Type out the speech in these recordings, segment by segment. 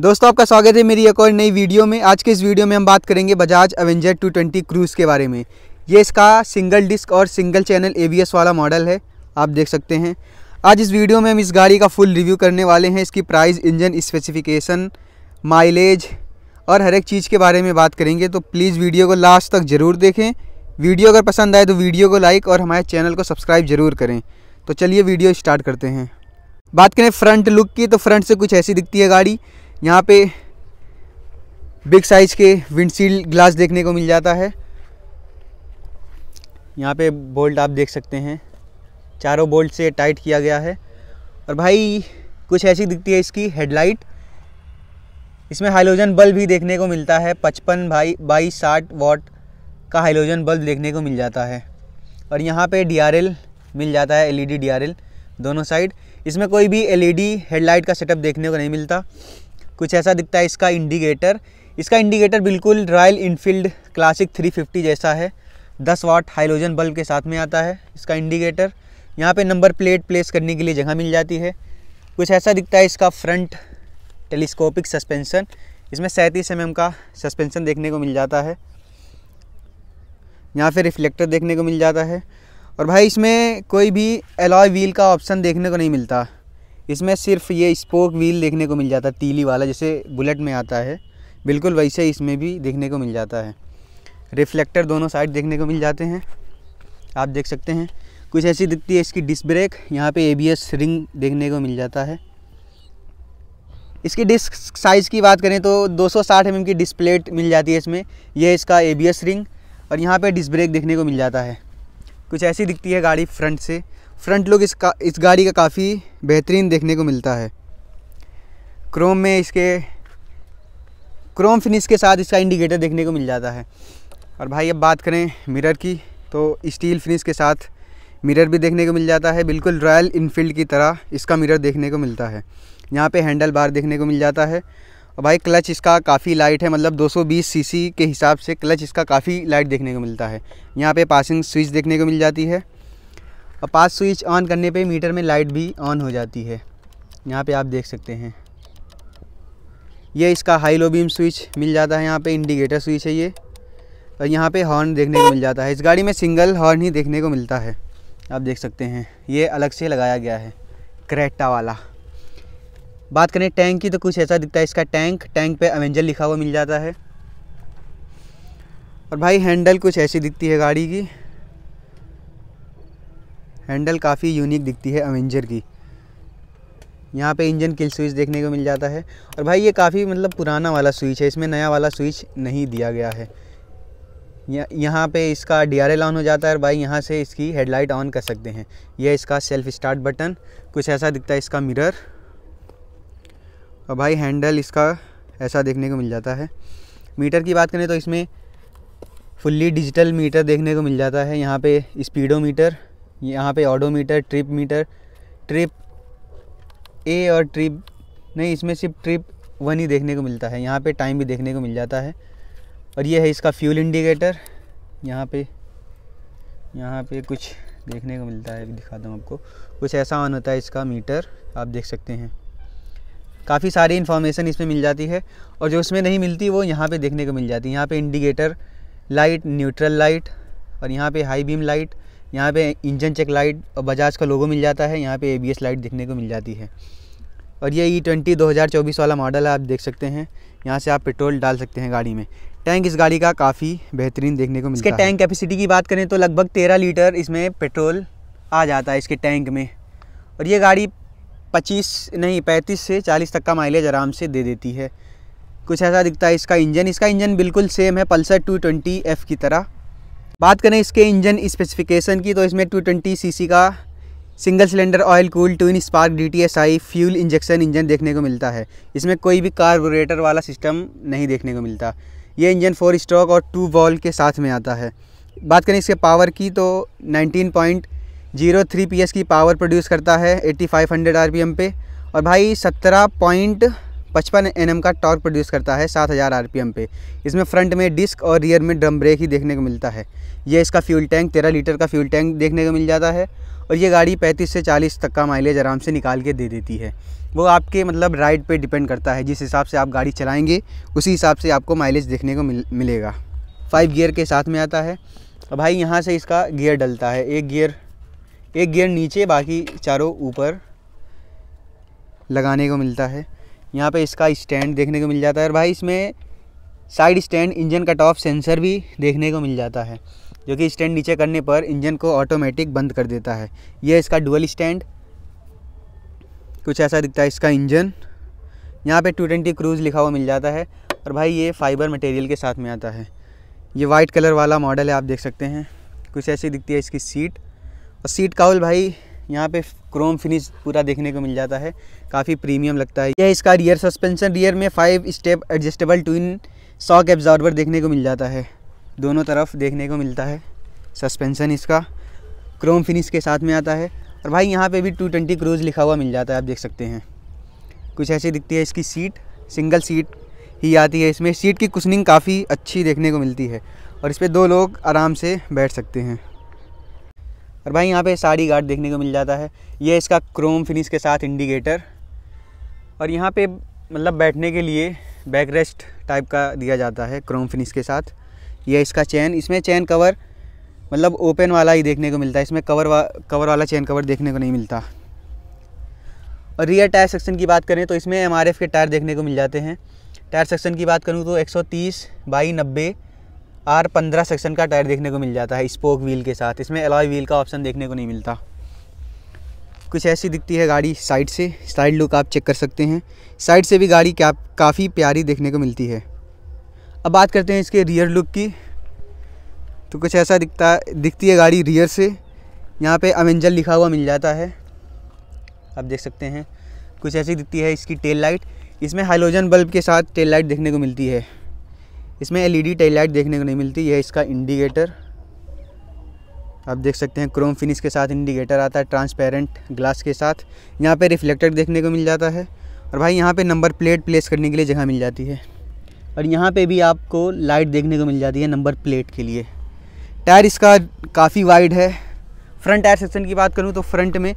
दोस्तों आपका स्वागत है मेरी एक और नई वीडियो में आज के इस वीडियो में हम बात करेंगे बजाज एवेंजर 220 क्रूज़ के बारे में ये इसका सिंगल डिस्क और सिंगल चैनल एबीएस वाला मॉडल है आप देख सकते हैं आज इस वीडियो में हम इस गाड़ी का फुल रिव्यू करने वाले हैं इसकी प्राइस इंजन स्पेसिफिकेशन माइलेज और हर एक चीज़ के बारे में बात करेंगे तो प्लीज़ वीडियो को लास्ट तक ज़रूर देखें वीडियो अगर पसंद आए तो वीडियो को लाइक और हमारे चैनल को सब्सक्राइब ज़रूर करें तो चलिए वीडियो स्टार्ट करते हैं बात करें फ्रंट लुक की तो फ्रंट से कुछ ऐसी दिखती है गाड़ी यहाँ पे बिग साइज के विंडशील्ड ग्लास देखने को मिल जाता है यहाँ पे बोल्ट आप देख सकते हैं चारों बोल्ट से टाइट किया गया है और भाई कुछ ऐसी दिखती है इसकी हेडलाइट इसमें हाइलोजन बल्ब भी देखने को मिलता है पचपन भाई बाई साठ वॉट का हाइलोजन बल्ब देखने को मिल जाता है और यहाँ पे डीआरएल मिल जाता है एलईडी डीआरएल e दोनों साइड इसमें कोई भी एलईडी e हेडलाइट का सेटअप देखने को नहीं मिलता कुछ ऐसा दिखता है इसका इंडिकेटर इसका इंडिकेटर बिल्कुल रॉयल इनफील्ड क्लासिक 350 जैसा है 10 वाट हाइलोजन बल्ब के साथ में आता है इसका इंडिकेटर यहाँ पे नंबर प्लेट प्लेस करने के लिए जगह मिल जाती है कुछ ऐसा दिखता है इसका फ्रंट टेलीस्कोपिक सस्पेंसन इसमें सैंतीस एम का सस्पेंसन देखने को मिल जाता है यहाँ पे रिफ्लेक्टर देखने को मिल जाता है और भाई इसमें कोई भी एलॉय व्हील का ऑप्शन देखने को नहीं मिलता इसमें सिर्फ ये स्पोक व्हील देखने को मिल जाता है तीली वाला जैसे बुलेट में आता है बिल्कुल वैसे इसमें भी देखने को मिल जाता है रिफ्लेक्टर दोनों साइड देखने को मिल जाते हैं आप देख सकते हैं कुछ ऐसी दिखती है इसकी डिस्क ब्रेक यहाँ पे एबीएस रिंग देखने को मिल जाता है इसकी डिस्क साइज़ की बात करें तो 260 सौ mm की डिस्क प्लेट मिल जाती है इसमें यह इसका एबीएस रिंग और यहाँ पे डिस्क ब्रेक देखने को मिल जाता है कुछ ऐसी दिखती है गाड़ी फ्रंट से फ्रंट लुक इस का इस गाड़ी का काफ़ी बेहतरीन देखने को मिलता है क्रोम में इसके क्रोम फिनिश के साथ इसका इंडिकेटर देखने को मिल जाता है और भाई अब बात करें मिरर की तो स्टील फिनिश के साथ मिरर भी देखने को मिल जाता है बिल्कुल रॉयल इनफील्ड की तरह इसका मिरर देखने को मिलता है यहाँ पे हैंडल बार देखने को मिल जाता है और भाई क्लच इसका काफ़ी लाइट है मतलब 220 सीसी के हिसाब से क्लच इसका काफ़ी लाइट देखने को मिलता है यहाँ पे पासिंग स्विच देखने को मिल जाती है और पास स्विच ऑन करने पे मीटर में लाइट भी ऑन हो जाती है यहाँ पे आप देख सकते हैं ये इसका हाई लो बीम स्विच मिल जाता है यहाँ पे इंडिकेटर स्विच है ये और यहाँ पे हॉर्न देखने को मिल जाता है इस गाड़ी में सिंगल हॉर्न ही देखने को मिलता है आप देख सकते हैं ये अलग से लगाया गया है क्रेटा वाला बात करें टैंक की तो कुछ ऐसा दिखता है इसका टैंक टैंक पर अवेंजर लिखा हुआ मिल जाता है और भाई हैंडल कुछ ऐसी दिखती है गाड़ी की हैंडल काफ़ी यूनिक दिखती है अवेंजर की यहाँ पे इंजन किल स्विच देखने को मिल जाता है और भाई ये काफ़ी मतलब पुराना वाला स्विच है इसमें नया वाला स्विच नहीं दिया गया है यहाँ पे इसका डी आर ऑन हो जाता है और भाई यहाँ से इसकी हेडलाइट ऑन कर सकते हैं यह इसका सेल्फ स्टार्ट बटन कुछ ऐसा दिखता है इसका मिरर और भाई हैंडल इसका ऐसा देखने को मिल जाता है मीटर की बात करें तो इसमें फुल्ली डिजिटल मीटर देखने को मिल जाता है यहाँ पे स्पीडोमीटर यहाँ पे odometer trip meter trip A और ट्रिप नहीं इसमें सिर्फ ट्रिप वन ही देखने को मिलता है यहाँ पे टाइम भी देखने को मिल जाता है और ये है इसका फ्यूल इंडिकेटर यहाँ पे यहाँ पे कुछ देखने को मिलता है दिखा दूँ आपको कुछ ऐसा ऑन होता है इसका मीटर आप देख सकते हैं काफ़ी सारी इन्फॉर्मेशन इसमें मिल जाती है और जो उसमें नहीं मिलती वो यहाँ पे देखने को मिल जाती है यहाँ पे इंडिकेटर लाइट न्यूट्रल लाइट और यहाँ पे हाई बीम लाइट यहाँ पे इंजन चेक लाइट और बजाज का लोगो मिल जाता है यहाँ पे एबीएस लाइट देखने को मिल जाती है और ये ई e ट्वेंटी दो वाला मॉडल है आप देख सकते हैं यहाँ से आप पेट्रोल डाल सकते हैं गाड़ी में टैंक इस गाड़ी का काफ़ी बेहतरीन देखने को मिलता इसके टैंक कैपेसिटी की बात करें तो लगभग तेरह लीटर इसमें पेट्रोल आ जाता है इसके टैंक में और ये गाड़ी पच्चीस नहीं पैंतीस से चालीस तक का माइलेज आराम से दे देती है कुछ ऐसा दिखता है इसका इंजन इसका इंजन बिल्कुल सेम है पल्सर टू ट्वेंटी एफ़ की तरह बात करें इसके इंजन स्पेसिफिकेशन की तो इसमें टू ट्वेंटी सी का single cylinder oil cool twin spark D T S I fuel injection engine देखने को मिलता है इसमें कोई भी कार्बोरेटर वाला सिस्टम नहीं देखने को मिलता ये इंजन फोर स्ट्रोक और टू वॉल के साथ में आता है बात करें इसके पावर की तो 19.03 पॉइंट की पावर प्रोड्यूस करता है 8500 फाइव पे और भाई 17. पचपन एन का टॉर्क प्रोड्यूस करता है 7000 हज़ार आर पे इसमें फ्रंट में डिस्क और रियर में ड्रम ब्रेक ही देखने को मिलता है ये इसका फ्यूल टैंक तेरह लीटर का फ्यूल टैंक देखने को मिल जाता है और ये गाड़ी पैंतीस से चालीस तक का माइलेज आराम से निकाल के दे देती है वो आपके मतलब राइड पर डिपेंड करता है जिस हिसाब से आप गाड़ी चलाएँगे उसी हिसाब से आपको माइलेज देखने को मिल, मिलेगा फाइव गियर के साथ में आता है और भाई यहाँ से इसका गियर डलता है एक गियर एक गियर नीचे बाकी चारों ऊपर लगाने को मिलता है यहाँ पे इसका स्टैंड देखने को मिल जाता है और भाई इसमें साइड स्टैंड इंजन का टॉप सेंसर भी देखने को मिल जाता है जो कि स्टैंड नीचे करने पर इंजन को ऑटोमेटिक बंद कर देता है ये इसका डुअल स्टैंड कुछ ऐसा दिखता है इसका इंजन यहाँ पे 220 क्रूज़ लिखा हुआ मिल जाता है और भाई ये फाइबर मटेरियल के साथ में आता है ये वाइट कलर वाला मॉडल है आप देख सकते हैं कुछ ऐसी दिखती है इसकी सीट और सीट काउल भाई यहाँ पे क्रोम फिनिश पूरा देखने को मिल जाता है काफ़ी प्रीमियम लगता है यह इसका रियर सस्पेंशन रियर में five step adjustable twin shock absorber देखने को मिल जाता है दोनों तरफ देखने को मिलता है सस्पेंसन इसका क्रोम फिनिश के साथ में आता है और भाई यहाँ पे भी 220 क्रूज लिखा हुआ मिल जाता है आप देख सकते हैं कुछ ऐसी दिखती है इसकी सीट सिंगल सीट ही आती है इसमें सीट की कुशनिंग काफ़ी अच्छी देखने को मिलती है और इस पर दो लोग आराम से बैठ सकते हैं और भाई यहाँ पे साड़ी गार्ड देखने को मिल जाता है ये इसका क्रोम फिनिश के साथ इंडिकेटर और यहाँ पे मतलब बैठने के लिए बैक रेस्ट टाइप का दिया जाता है क्रोम फिनिश के साथ यह इसका चैन इसमें चैन कवर मतलब ओपन वाला ही देखने को मिलता है इसमें कवर वा कवर वाला चैन कवर देखने को नहीं मिलता और रियर टायर सेक्शन की बात करें तो इसमें एम के टायर देखने को मिल जाते हैं टायर सेक्शन की बात करूँ तो 130 सौ तीस बाई नब्बे आर पंद्रह सेक्शन का टायर देखने को मिल जाता है स्पोक व्हील के साथ इसमें अलॉय व्हील का ऑप्शन देखने को नहीं मिलता कुछ ऐसी दिखती है गाड़ी साइड से साइड लुक आप चेक कर सकते हैं साइड से भी गाड़ी क्या काफ़ी प्यारी देखने को मिलती है अब बात करते हैं इसके रियर लुक की तो कुछ ऐसा दिखता दिखती है गाड़ी रियर से यहाँ पे अमेंजल लिखा हुआ मिल जाता है आप देख सकते हैं कुछ ऐसी दिखती है इसकी टेल लाइट इसमें हाइलोजन बल्ब के साथ टेल लाइट देखने को मिलती है इसमें एलईडी टेल लाइट देखने को नहीं मिलती यह इसका इंडिकेटर आप देख सकते हैं क्रोम फिनिश के साथ इंडिकेटर आता है ट्रांसपेरेंट ग्लास के साथ यहाँ पे रिफ्लेक्टर देखने को मिल जाता है और भाई यहाँ पे नंबर प्लेट प्लेस करने के लिए जगह मिल जाती है और यहाँ पे भी आपको लाइट देखने को मिल जाती है नंबर प्लेट के लिए टायर इसका काफ़ी वाइड है फ्रंट टायर सेक्शन की बात करूँ तो फ्रंट में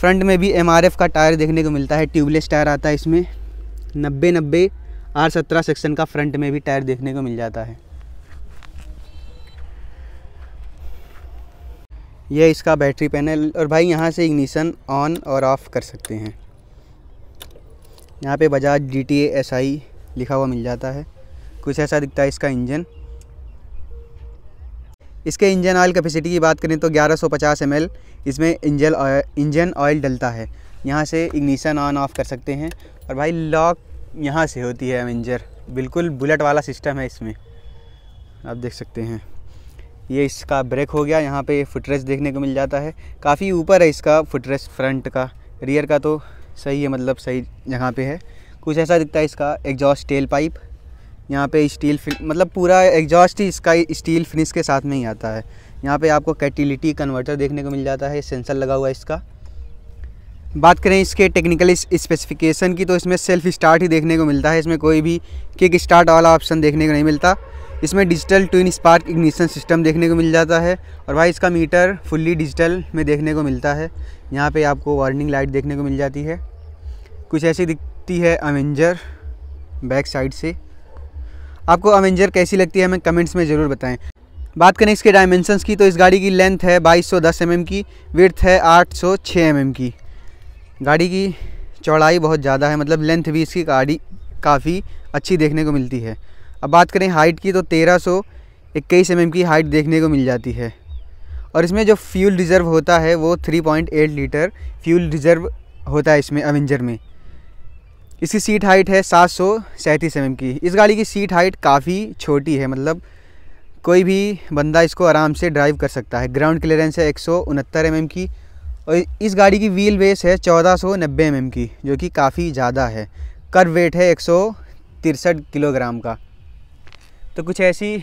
फ्रंट में भी एम का टायर देखने को मिलता है ट्यूबलेस टायर आता है इसमें नब्बे नब्बे आर सत्रह सेक्शन का फ्रंट में भी टायर देखने को मिल जाता है यह इसका बैटरी पैनल और भाई यहाँ से इग्निशन ऑन और ऑफ़ कर सकते हैं यहाँ पे Bajaj D T S I लिखा हुआ मिल जाता है कुछ ऐसा दिखता है इसका इंजन इसके इंजन ऑयल कैपेसिटी की बात करें तो 1150 सौ इसमें इंजन इंजन ऑयल डलता है यहाँ से इग्निशन ऑन ऑफ कर सकते हैं और भाई लॉक यहाँ से होती है एवेंजर बिल्कुल बुलेट वाला सिस्टम है इसमें आप देख सकते हैं ये इसका ब्रेक हो गया यहाँ पे फुटरेस देखने को मिल जाता है काफ़ी ऊपर है इसका फुटरेस फ्रंट का रियर का तो सही है मतलब सही जगह पे है कुछ ऐसा दिखता है इसका एग्जॉस्ट टेल पाइप यहाँ पे स्टील मतलब पूरा एग्जॉस्ट ही इसका स्टील फिनिश के साथ में ही आता है यहाँ पे आपको कैटिलिटी कन्वर्टर देखने को मिल जाता है सेंसर लगा हुआ है इसका बात करें इसके टेक्निकल स्पेसिफिकेशन की तो इसमें सेल्फ स्टार्ट ही देखने को मिलता है इसमें कोई भी किक स्टार्ट वाला ऑप्शन देखने को नहीं मिलता इसमें digital twin spark ignition system देखने को मिल जाता है और भाई इसका मीटर फुल्ली डिजिटल में देखने को मिलता है यहाँ पे आपको वार्निंग लाइट देखने को मिल जाती है कुछ ऐसी दिखती है अवेंजर बैक साइड से आपको अवेंजर कैसी लगती है हमें कमेंट्स में ज़रूर बताएँ बात करें इसके डायमेंशंस की तो इस गाड़ी की लेंथ है 2210 सौ mm की विर्थ है 806 सौ mm की गाड़ी की चौड़ाई बहुत ज़्यादा है मतलब लेंथ भी इसकी गाड़ी काफ़ी अच्छी देखने को मिलती है अब बात करें हाइट की तो तेरह सौ इक्कीस एम mm की हाइट देखने को मिल जाती है और इसमें जो फ्यूल रिज़र्व होता है वो 3.8 लीटर फ्यूल रिज़र्व होता है इसमें अवेंजर में इसकी सीट हाइट है सात सौ सैंतीस एम mm की इस गाड़ी की सीट हाइट काफ़ी छोटी है मतलब कोई भी बंदा इसको आराम से ड्राइव कर सकता है ग्राउंड क्लियरेंस है एक सौ उनहत्तर एम mm की और इस गाड़ी की व्हील बेस है चौदह सौ नब्बे एम mm की जो कि काफ़ी ज़्यादा है कर वेट है एक सौ तिरसठ किलोग्राम का तो कुछ ऐसी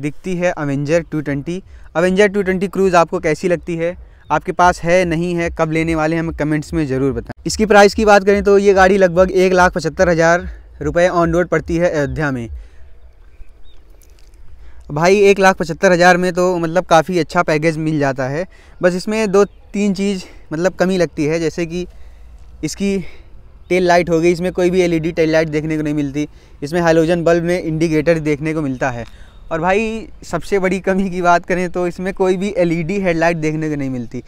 दिखती है अवेंजर 220 अवेंजर ट्वेंटी क्रूज़ आपको कैसी लगती है आपके पास है नहीं है कब लेने वाले हैं हमें कमेंट्स में ज़रूर बताएं इसकी प्राइस की बात करें तो ये गाड़ी लगभग एक लाख पचहत्तर हज़ार रुपये ऑन रोड पड़ती है अयोध्या में भाई एक लाख पचहत्तर हज़ार में तो मतलब काफ़ी अच्छा पैकेज मिल जाता है बस इसमें दो तीन चीज़ मतलब कमी लगती है जैसे कि इसकी टेल लाइट हो गई इसमें कोई भी एलईडी टेल लाइट देखने को नहीं मिलती इसमें हाइलोजन बल्ब में इंडिकेटर देखने को मिलता है और भाई सबसे बड़ी कमी की बात करें तो इसमें कोई भी एलईडी हेडलाइट e देखने को नहीं मिलती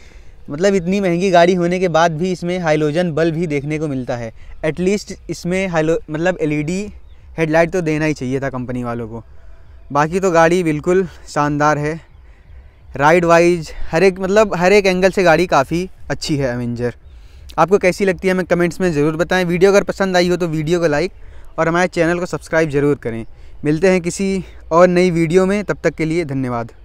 मतलब इतनी महंगी गाड़ी होने के बाद भी इसमें हाइलोजन बल्ब ही देखने को मिलता है एटलीस्ट इसमें हाइलो मतलब एलईडी हेडलाइट e तो देना ही चाहिए था कंपनी वालों को बाकी तो गाड़ी बिल्कुल शानदार है राइड वाइज हर एक मतलब हर एक एंगल से गाड़ी काफ़ी अच्छी है अवेंजर आपको कैसी लगती है हमें कमेंट्स में ज़रूर बताएं वीडियो अगर पसंद आई हो तो वीडियो को लाइक और हमारे चैनल को सब्सक्राइब ज़रूर करें मिलते हैं किसी और नई वीडियो में तब तक के लिए धन्यवाद